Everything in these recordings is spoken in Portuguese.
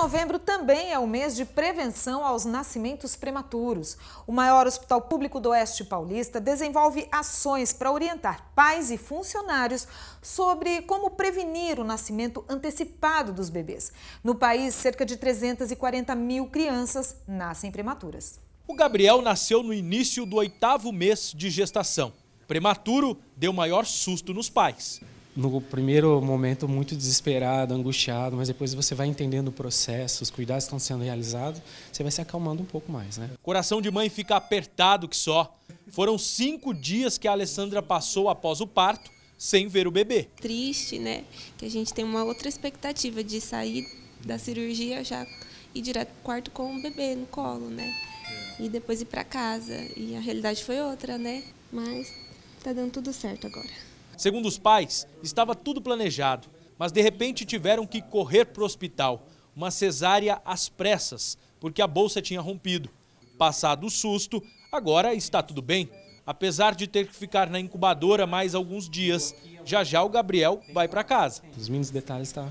novembro também é o mês de prevenção aos nascimentos prematuros. O maior hospital público do Oeste Paulista desenvolve ações para orientar pais e funcionários sobre como prevenir o nascimento antecipado dos bebês. No país, cerca de 340 mil crianças nascem prematuras. O Gabriel nasceu no início do oitavo mês de gestação. Prematuro deu maior susto nos pais no primeiro momento muito desesperado, angustiado, mas depois você vai entendendo o processo, os cuidados estão sendo realizados, você vai se acalmando um pouco mais, né? Coração de mãe fica apertado que só. Foram cinco dias que a Alessandra passou após o parto sem ver o bebê. Triste, né? Que a gente tem uma outra expectativa de sair da cirurgia já ir direto pro quarto com o bebê no colo, né? E depois ir para casa. E a realidade foi outra, né? Mas tá dando tudo certo agora. Segundo os pais, estava tudo planejado, mas de repente tiveram que correr para o hospital. Uma cesárea às pressas, porque a bolsa tinha rompido. Passado o susto, agora está tudo bem. Apesar de ter que ficar na incubadora mais alguns dias, já já o Gabriel vai para casa. Os mínimos detalhes está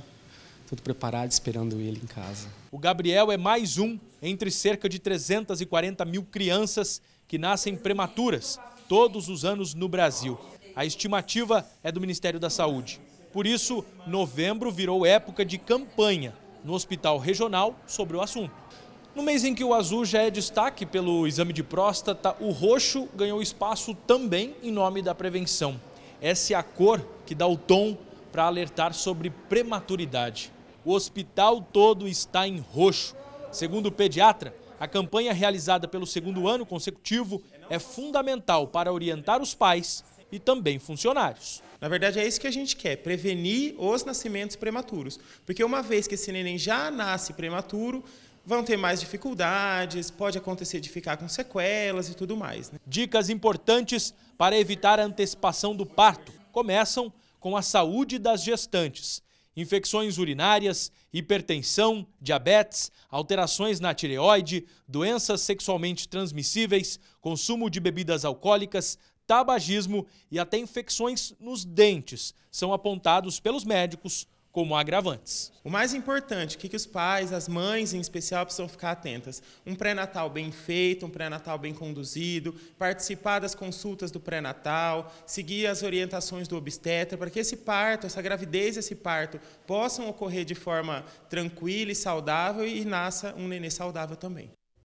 tudo preparado, esperando ele em casa. O Gabriel é mais um entre cerca de 340 mil crianças que nascem prematuras todos os anos no Brasil. A estimativa é do Ministério da Saúde. Por isso, novembro virou época de campanha no Hospital Regional sobre o assunto. No mês em que o azul já é destaque pelo exame de próstata, o roxo ganhou espaço também em nome da prevenção. Essa é a cor que dá o tom para alertar sobre prematuridade. O hospital todo está em roxo. Segundo o pediatra, a campanha realizada pelo segundo ano consecutivo é fundamental para orientar os pais e também funcionários. Na verdade, é isso que a gente quer, prevenir os nascimentos prematuros. Porque uma vez que esse neném já nasce prematuro, vão ter mais dificuldades, pode acontecer de ficar com sequelas e tudo mais. Né? Dicas importantes para evitar a antecipação do parto começam com a saúde das gestantes. Infecções urinárias, hipertensão, diabetes, alterações na tireoide, doenças sexualmente transmissíveis, consumo de bebidas alcoólicas, tabagismo e até infecções nos dentes são apontados pelos médicos como agravantes. O mais importante, o que, que os pais, as mães em especial, precisam ficar atentas? Um pré-natal bem feito, um pré-natal bem conduzido, participar das consultas do pré-natal, seguir as orientações do obstetra, para que esse parto, essa gravidez esse parto possam ocorrer de forma tranquila e saudável e nasça um nenê saudável também.